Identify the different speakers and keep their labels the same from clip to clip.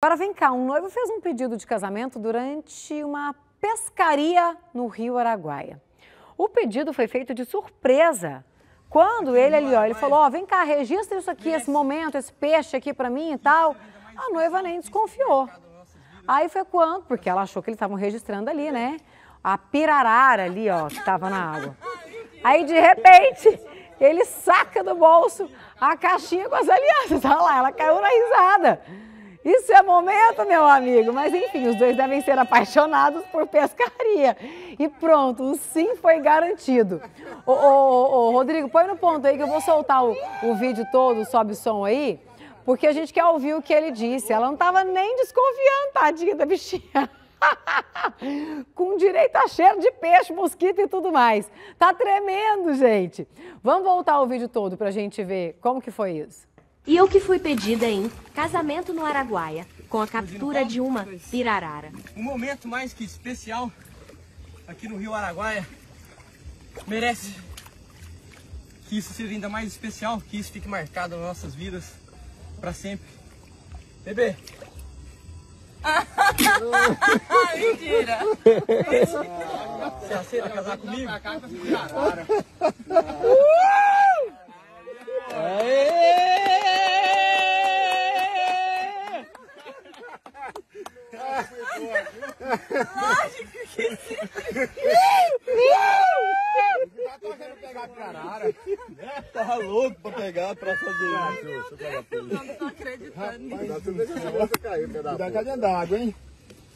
Speaker 1: Agora vem cá, um noivo fez um pedido de casamento durante uma pescaria no Rio Araguaia. O pedido foi feito de surpresa. Quando ele ali, ó, ele falou, ó, vem cá, registra isso aqui, esse momento, esse peixe aqui para mim e tal. A noiva nem desconfiou. Aí foi quando, porque ela achou que eles estavam registrando ali, né? A pirarara ali, ó, que estava na água. Aí, de repente, ele saca do bolso a caixinha com as alianças. Olha lá, ela caiu na risada. Isso é momento, meu amigo. Mas enfim, os dois devem ser apaixonados por pescaria. E pronto, o sim foi garantido. Ô, ô, ô Rodrigo, põe no ponto aí que eu vou soltar o, o vídeo todo, sobe o som aí, porque a gente quer ouvir o que ele disse. Ela não estava nem desconfiando, tadinha da bichinha. com direito a cheiro de peixe, mosquito e tudo mais. Tá tremendo, gente. Vamos voltar o vídeo todo para a gente ver como que foi isso. E eu que fui pedida em Casamento no Araguaia, com a então, captura de uma pirarara. Um momento mais que especial aqui no Rio Araguaia merece que isso seja ainda mais especial, que isso fique marcado nas nossas vidas para sempre. Bebê! Mentira! Você aceita casar comigo? Lógico que sim. tá tentando pegar a carara. Tava louco pra pegar, pra fazer isso. Deixa eu Não tô acreditando nisso. Tá tudo cair, pedaço. Dá cá dentro d'água, hein?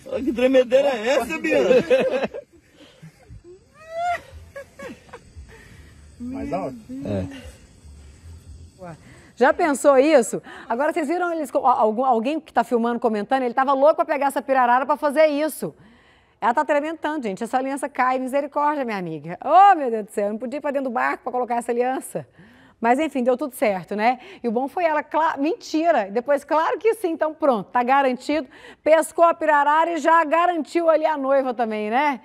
Speaker 1: Olha que tremedeira é essa, Bia? Mais alto? É. Ué. Já pensou isso? Agora, vocês viram eles, alguém que está filmando, comentando, ele estava louco para pegar essa pirarara para fazer isso. Ela está trementando, gente. Essa aliança cai, misericórdia, minha amiga. Oh, meu Deus do céu, eu não podia ir para dentro do barco para colocar essa aliança. Mas enfim, deu tudo certo, né? E o bom foi ela, mentira. Depois, claro que sim, então pronto, tá garantido. Pescou a pirarara e já garantiu ali a noiva também, né?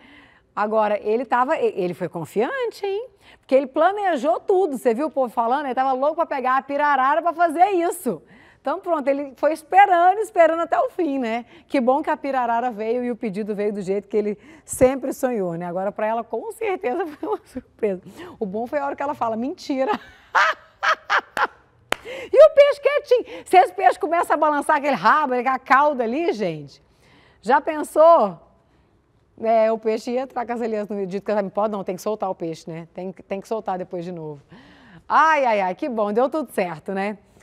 Speaker 1: Agora, ele tava, ele foi confiante, hein? Porque ele planejou tudo. Você viu o povo falando? Ele estava louco para pegar a pirarara para fazer isso. Então pronto, ele foi esperando, esperando até o fim, né? Que bom que a pirarara veio e o pedido veio do jeito que ele sempre sonhou, né? Agora para ela com certeza foi uma surpresa. O bom foi a hora que ela fala mentira. e o peixe quietinho. Se esse peixe começa a balançar aquele rabo, aquela cauda ali, gente, já pensou? É, o peixe ia entrar com as alianças no dito que pode não, tem que soltar o peixe, né? Tem, tem que soltar depois de novo. Ai, ai, ai, que bom, deu tudo certo, né?